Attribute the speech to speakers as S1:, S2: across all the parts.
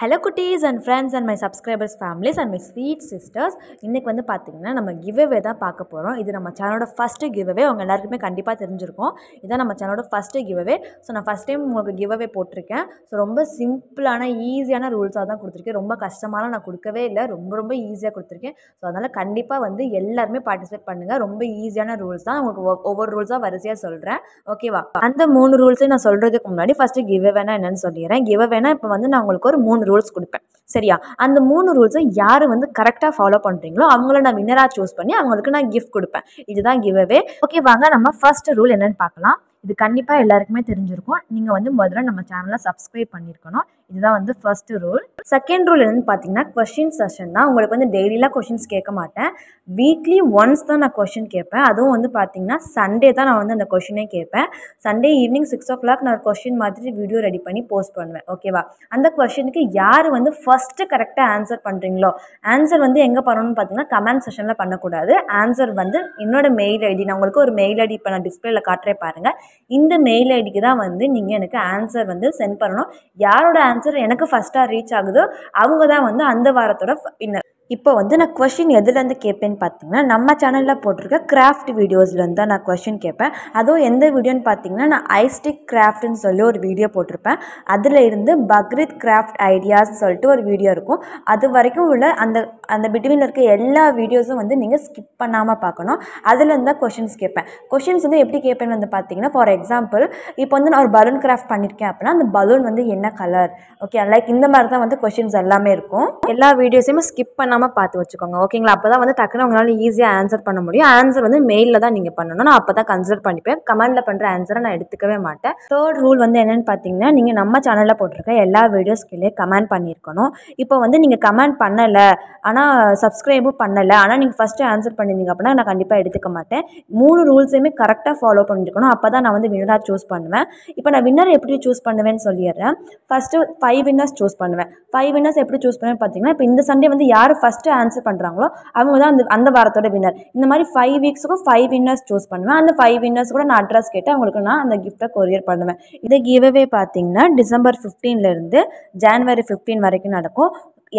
S1: hello குட்டீஸ் and friends and my subscribers families and my sweet sisters இன்றைக்கி வந்து பார்த்திங்கன்னா நம்ம கிவ்வே தான் பார்க்க போகிறோம் இது நம்ம சேனலோட ஃபஸ்ட்டு கிவ்வே அவங்க எல்லாருக்குமே கண்டிப்பாக தெரிஞ்சிருக்கும் இதான் நம்ம சேனலோட ஃபஸ்ட்டு கிவ்வே ஸோ நான் ஃபஸ்ட் டைம் உங்களுக்கு கிவ்வே போட்டிருக்கேன் ஸோ ரொம்ப சிம்பிளான ஈஸியான ரூல்ஸாக தான் கொடுத்துருக்கேன் ரொம்ப கஷ்டமாலாம் நான் கொடுக்கவே இல்லை ரொம்ப ரொம்ப ஈஸியாக கொடுத்துருக்கேன் ஸோ அதனால் கண்டிப்பாக வந்து எல்லாருமே பார்ட்டிசிபேட் பண்ணுங்கள் ரொம்ப ஈஸியான ரூல்ஸ் தான் உங்களுக்கு ஒவ்வொரு ரூல்ஸாக வரிசையாக சொல்கிறேன் ஓகேவா அந்த மூணு ரூல்ஸையும் நான் சொல்கிறதுக்கு முன்னாடி ஃபஸ்ட்டு வேணால் என்னென்னு சொல்லிடுறேன் வேணால் இப்போ வந்து நான் உங்களுக்கு ஒரு மூணு ரூல்ஸ் கொடுப்பேன் சரியா அந்த மூணு ரூல்ஸும் யார் வந்து கரெக்டாக ஃபாலோ பண்ணுறீங்களோ அவங்கள நான் வின்னராக சூஸ் பண்ணி அவங்களுக்கு நான் கிஃப்ட் கொடுப்பேன் இதுதான் கிவ் அவே ஓகே வாங்க நம்ம ஃபர்ஸ்ட் ரூல் என்னன்னு பார்க்கலாம் இது கண்டிப்பாக எல்லாருக்குமே தெரிஞ்சிருக்கும் நீங்கள் வந்து முதல்ல நம்ம சேனலை சப்ஸ்கிரைப் பண்ணியிருக்கணும் இதுதான் வந்து ஃபர்ஸ்ட் ரூல் செகண்ட் ரூல் என்னன்னு பார்த்தீங்கன்னா கொஷின் செஷன் தான் உங்களுக்கு வந்து டெய்லியெலாம் கொஷின்ஸ் கேட்க மாட்டேன் வீக்லி ஒன்ஸ் தான் நான் கொஷின் கேட்பேன் அதுவும் வந்து பார்த்தீங்கன்னா சண்டே தான் நான் வந்து அந்த கொஷினே கேட்பேன் Sunday evening six o'clock நான் கொஷின் மாதிரி வீடியோ ரெடி பண்ணி போஸ்ட் பண்ணுவேன் ஓகேவா அந்த கொஷினுக்கு யார் வந்து ஃபஸ்ட்டு கரெக்டாக ஆன்சர் பண்ணுறீங்களோ ஆன்சர் வந்து எங்கே பண்ணணும்னு பார்த்தீங்கன்னா கமெண்ட் செஷனில் பண்ணக்கூடாது ஆன்சர் வந்து என்னோட மெயில் ஐடி நான் உங்களுக்கு ஒரு மெயில் ஐடி இப்போ நான் டிஸ்பிளேல காட்டுறேன் பாருங்கள் இந்த மெயில் ஐடிக்கு தான் வந்து நீங்கள் எனக்கு ஆன்சர் வந்து சென்ட் பண்ணணும் யாரோட ஆன்சர் எனக்கு ஃபஸ்ட்டாக ரீச் ஆகுதோ அவங்க தான் வந்து அந்த வாரத்தோட இன்னர் இப்போ வந்து நான் கொஷின் எதுலேருந்து கேட்பேன்னு பார்த்தீங்கன்னா நம்ம சேனலில் போட்டிருக்க கிராஃப்ட் வீடியோஸ்லேருந்து தான் நான் கொஷின் கேட்பேன் அதுவும் எந்த வீடியோன்னு பார்த்தீங்கன்னா நான் ஐஸ்டிக் கிராஃப்ட்னு சொல்லி ஒரு வீடியோ போட்டிருப்பேன் அதில் இருந்து பக்ரீத் கிராஃப்ட் ஐடியாஸ் சொல்லிட்டு ஒரு வீடியோ இருக்கும் அது வரைக்கும் உள்ள அந்த அந்த பிட்வீனில் இருக்க எல்லா வீடியோஸும் வந்து நீங்கள் ஸ்கிப் பண்ணாமல் பார்க்கணும் அதுலேருந்து தான் கொஷின்ஸ் கேட்பேன் கொஷின்ஸ் வந்து எப்படி கேட்பேன்னு வந்து பார்த்தீங்கன்னா ஃபார் எக்ஸாம்பிள் இப்போ வந்து நான் ஒரு பலூன் கிராஃப்ட் பண்ணியிருக்கேன் அப்படின்னா அந்த பலூன் வந்து என்ன கலர் ஓகே லைக் இந்த மாதிரி தான் வந்து கொஷின்ஸ் எல்லாமே இருக்கும் எல்லா வீடியோஸையுமே ஸ்கிப் பண்ணாமல் பண்ணாமல் பார்த்து வச்சுக்கோங்க ஓகேங்களா அப்போ தான் வந்து டக்குன்னு உங்களால் ஈஸியாக ஆன்சர் பண்ண முடியும் ஆன்சர் வந்து மெயிலில் தான் நீங்கள் பண்ணணும் நான் அப்போ தான் கன்சிடர் பண்ணிப்பேன் கமெண்ட்டில் பண்ணுற ஆன்சரை நான் எடுத்துக்கவே மாட்டேன் தேர்ட் ரூல் வந்து என்னென்னு பார்த்தீங்கன்னா நீங்கள் நம்ம சேனலில் போட்டிருக்க எல்லா வீடியோஸ்கிலே கமெண்ட் பண்ணியிருக்கணும் இப்போ வந்து நீங்கள் கமெண்ட் பண்ணலை ஆனால் சப்ஸ்கிரைபும் பண்ணலை ஆனால் நீங்கள் ஃபஸ்ட்டு ஆன்சர் பண்ணியிருந்தீங்க அப்படின்னா நான் கண்டிப்பாக எடுத்துக்க மாட்டேன் மூணு ரூல்ஸையுமே கரெக்டாக ஃபாலோ பண்ணியிருக்கணும் அப்போ தான் நான் வந்து வின்னராக சூஸ் பண்ணுவேன் இப்போ நான் வின்னர் எப்படி சூஸ் பண்ணுவேன்னு சொல்லிடுறேன் ஃபஸ்ட்டு ஃபைவ் வின்னர்ஸ் சூஸ் பண்ணுவேன் ஃபைவ் வின்னர்ஸ் எப்படி சூஸ் பண்ணுவேன் பார்த்தீங்கன்னா இப்போ இந்த சண்டே வந்து யார் ஃபஸ்ட் ஃபஸ்ட்டு ஆன்சர் பண்ணுறாங்களோ அவங்க தான் அந்த அந்த வாரத்தோட வின்னர் இந்த மாதிரி ஃபைவ் வீக்ஸுக்கும் ஃபைவ் வின்னர்ஸ் சூஸ் பண்ணுவேன் அந்த ஃபைவ் வின்னர்ஸ் கூட நான் அட்ரஸ் கேட்டு அவங்களுக்கு நான் அந்த கிஃப்ட்டை கொரியர் பண்ணுவேன் இதை கிவ்அவே பார்த்தீங்கன்னா டிசம்பர் ஃபிஃப்டீன்லேருந்து ஜான்வரி ஃபிஃப்டீன் வரைக்கும் நடக்கும்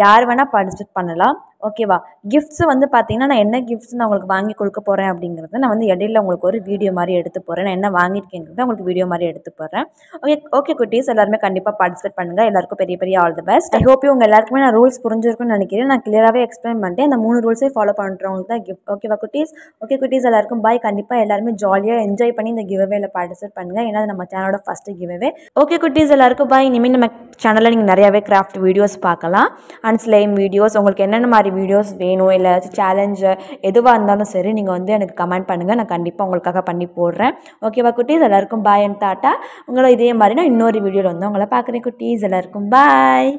S1: யார் வேணால் பார்ட்டிசிபேட் பண்ணலாம் ஓகேவா கிஃப்ட்ஸு வந்து பார்த்தீங்கன்னா நான் என்ன கிஃப்ட்ஸ் நான் உங்களுக்கு வாங்கி கொடுக்க போகிறேன் அப்படிங்கிறது நான் வந்து இடையில உங்களுக்கு ஒரு வீடியோ மாதிரி எடுத்து போகிறேன் நான் என்ன வாங்கியிருக்கேங்கிறத உங்களுக்கு வீடியோ மாதிரி எடுத்து போகிறேன் ஓகே ஓகே குட்டீஸ் எல்லாருமே கண்டிப்பாக பார்ட்டிசிபேட் பண்ணுங்கள் எல்லாருக்கும் பெரிய பெரிய all the best I hope உங்கள் எல்லாருக்குமே நான் ரூல்ஸ் புரிஞ்சிருக்கும்னு நினைக்கிறேன் நான் கிளியராகவே எக்ஸ்பிளைன் பண்ணிட்டேன் அந்த மூணு ரூல்ஸே ஃபாலோ பண்ணுறவங்களுக்கு தான் கிஃப்ட் ஓகேவா குட்டீஸ் ஓகே குட்டீஸ் எல்லாருக்கும் பாய் கண்டிப்பாக எல்லாருமே ஜாலியாக என்ஜாய் பண்ணி இந்த கிவ்வேல பார்ட்டிசிபேட் பண்ணுங்கள் ஏன்னா நம்ம சேனலோட ஃபஸ்ட்டு கிவ்வே ஓகே குட்டீஸ் எல்லாருக்கும் பாய் இனிமேல் நம்ம சேனலில் நீங்கள் நிறையாவே கிராஃப்ட் வீடியோஸ் பார்க்கலாம் அண்ட் ஸ்லைம் வீடியோஸ் உங்களுக்கு என்னென்ன மாதிரி மாதிரி வீடியோஸ் வேணும் இல்லை ஏதாச்சும் சேலஞ்சு எதுவாக இருந்தாலும் சரி நீங்கள் வந்து எனக்கு கமெண்ட் பண்ணுங்கள் நான் கண்டிப்பாக உங்களுக்காக பண்ணி போடுறேன் ஓகேவா குட்டீஸ் எல்லாருக்கும் பாய் அண்ட் தாட்டா உங்களை இதே மாதிரி நான் இன்னொரு வீடியோவில் வந்து உங்களை பார்க்குறேன் குட்டீஸ் எல்லாருக்கும் பாய்